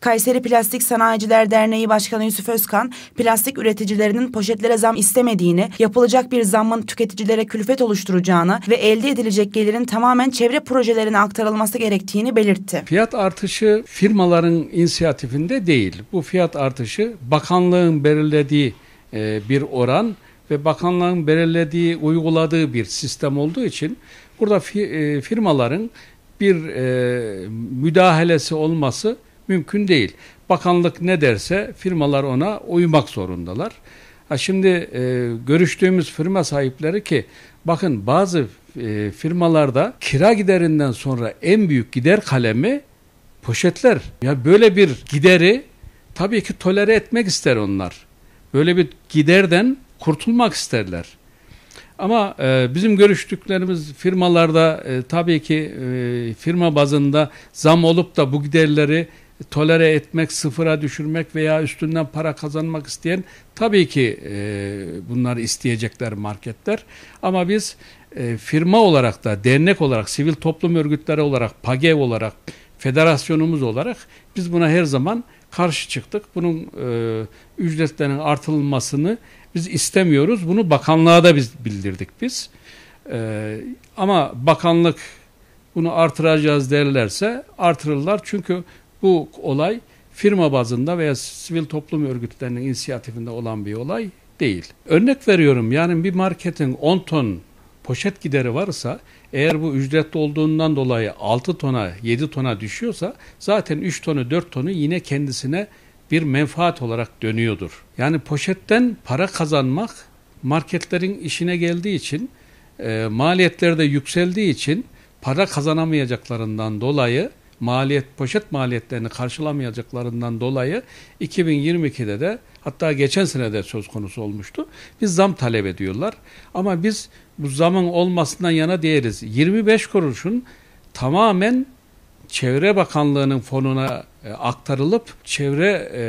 Kayseri Plastik Sanayiciler Derneği Başkanı Yusuf Özkan, plastik üreticilerinin poşetlere zam istemediğini, yapılacak bir zamın tüketicilere külfet oluşturacağını ve elde edilecek gelirin tamamen çevre projelerine aktarılması gerektiğini belirtti. Fiyat artışı firmaların inisiyatifinde değil. Bu fiyat artışı bakanlığın belirlediği e, bir oran ve bakanlığın belirlediği, uyguladığı bir sistem olduğu için burada e, firmaların bir e, müdahalesi olması mümkün değil. Bakanlık ne derse firmalar ona uymak zorundalar. Ha şimdi e, görüştüğümüz firma sahipleri ki bakın bazı e, firmalarda kira giderinden sonra en büyük gider kalemi poşetler. Ya böyle bir gideri tabii ki tolere etmek ister onlar. Böyle bir giderden kurtulmak isterler. Ama e, bizim görüştüklerimiz firmalarda e, tabii ki e, firma bazında zam olup da bu giderleri tolere etmek, sıfıra düşürmek veya üstünden para kazanmak isteyen tabii ki e, bunları isteyecekler marketler. Ama biz e, firma olarak da, dernek olarak, sivil toplum örgütleri olarak, PAGEV olarak, federasyonumuz olarak biz buna her zaman karşı çıktık. Bunun e, ücretlerinin artılmasını biz istemiyoruz. Bunu bakanlığa da biz bildirdik biz. E, ama bakanlık bunu artıracağız derlerse artırırlar. Çünkü bu olay firma bazında veya sivil toplum örgütlerinin inisiyatifinde olan bir olay değil. Örnek veriyorum yani bir marketin 10 ton poşet gideri varsa eğer bu ücretli olduğundan dolayı 6 tona 7 tona düşüyorsa zaten 3 tonu 4 tonu yine kendisine bir menfaat olarak dönüyordur. Yani poşetten para kazanmak marketlerin işine geldiği için e, maliyetleri de yükseldiği için para kazanamayacaklarından dolayı maliyet poşet maliyetlerini karşılamayacaklarından dolayı 2022'de de hatta geçen sene de söz konusu olmuştu. Biz zam talep ediyorlar. Ama biz bu zamın olmasından yana değeriz. 25 kuruşun tamamen Çevre Bakanlığı'nın fonuna e, aktarılıp çevre e,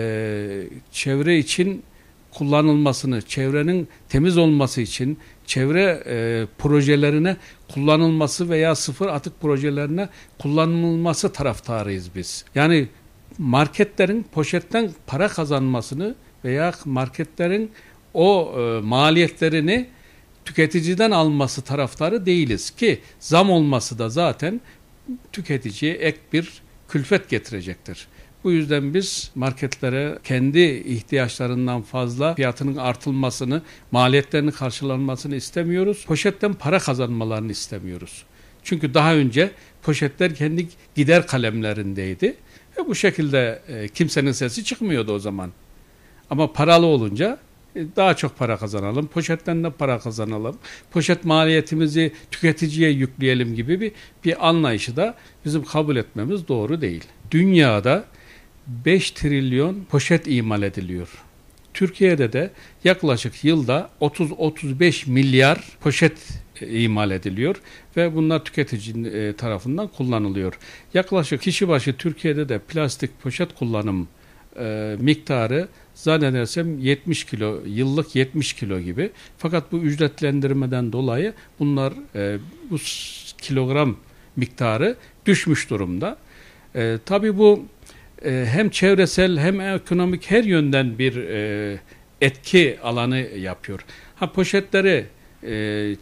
çevre için kullanılmasını, çevrenin temiz olması için, çevre e, projelerine kullanılması veya sıfır atık projelerine kullanılması taraftarıyız biz. Yani marketlerin poşetten para kazanmasını veya marketlerin o e, maliyetlerini tüketiciden alması taraftarı değiliz ki zam olması da zaten tüketiciye ek bir külfet getirecektir. Bu yüzden biz marketlere kendi ihtiyaçlarından fazla fiyatının artılmasını, maliyetlerinin karşılanmasını istemiyoruz. Poşetten para kazanmalarını istemiyoruz. Çünkü daha önce poşetler kendi gider kalemlerindeydi. Ve bu şekilde e, kimsenin sesi çıkmıyordu o zaman. Ama paralı olunca e, daha çok para kazanalım, poşetten de para kazanalım, poşet maliyetimizi tüketiciye yükleyelim gibi bir, bir anlayışı da bizim kabul etmemiz doğru değil. Dünyada 5 trilyon poşet imal ediliyor. Türkiye'de de yaklaşık yılda 30-35 milyar poşet e, imal ediliyor ve bunlar tüketici e, tarafından kullanılıyor. Yaklaşık kişi başı Türkiye'de de plastik poşet kullanım e, miktarı zannedersem 70 kilo, yıllık 70 kilo gibi. Fakat bu ücretlendirmeden dolayı bunlar e, bu kilogram miktarı düşmüş durumda. E, tabii bu e, hem çevresel hem ekonomik her yönden bir e, etki alanı yapıyor. Ha poşetleri e,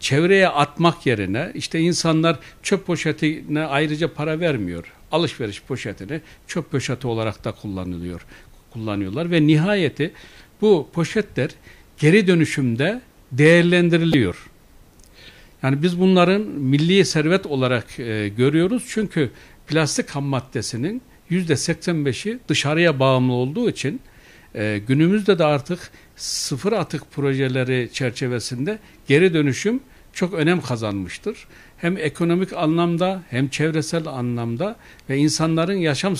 çevreye atmak yerine işte insanlar çöp poşetine ayrıca para vermiyor. Alışveriş poşetini çöp poşeti olarak da kullanılıyor. Kullanıyorlar ve nihayeti bu poşetler geri dönüşümde değerlendiriliyor. Yani biz bunların milli servet olarak e, görüyoruz çünkü plastik ham maddesinin %85'i dışarıya bağımlı olduğu için e, günümüzde de artık sıfır atık projeleri çerçevesinde geri dönüşüm çok önem kazanmıştır. Hem ekonomik anlamda hem çevresel anlamda ve insanların yaşam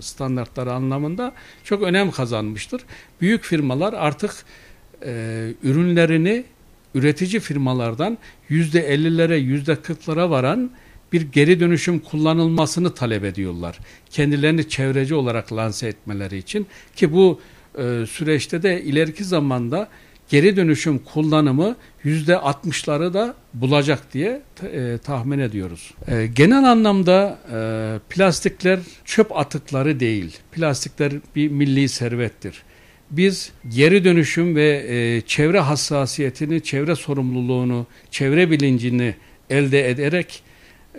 standartları anlamında çok önem kazanmıştır. Büyük firmalar artık e, ürünlerini üretici firmalardan %50'lere yüzde %40'lara varan bir geri dönüşüm kullanılmasını talep ediyorlar. Kendilerini çevreci olarak lanse etmeleri için ki bu e, süreçte de ileriki zamanda geri dönüşüm kullanımı yüzde %60'ları da bulacak diye e, tahmin ediyoruz. E, genel anlamda e, plastikler çöp atıkları değil. Plastikler bir milli servettir. Biz geri dönüşüm ve e, çevre hassasiyetini, çevre sorumluluğunu, çevre bilincini elde ederek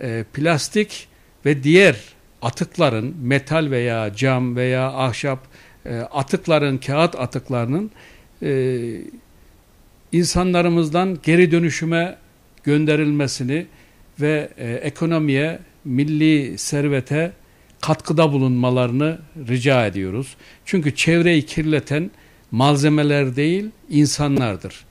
e, plastik ve diğer atıkların metal veya cam veya ahşap e, atıkların kağıt atıklarının e, insanlarımızdan geri dönüşüme gönderilmesini ve e, ekonomiye, milli servete katkıda bulunmalarını rica ediyoruz. Çünkü çevreyi kirleten malzemeler değil insanlardır.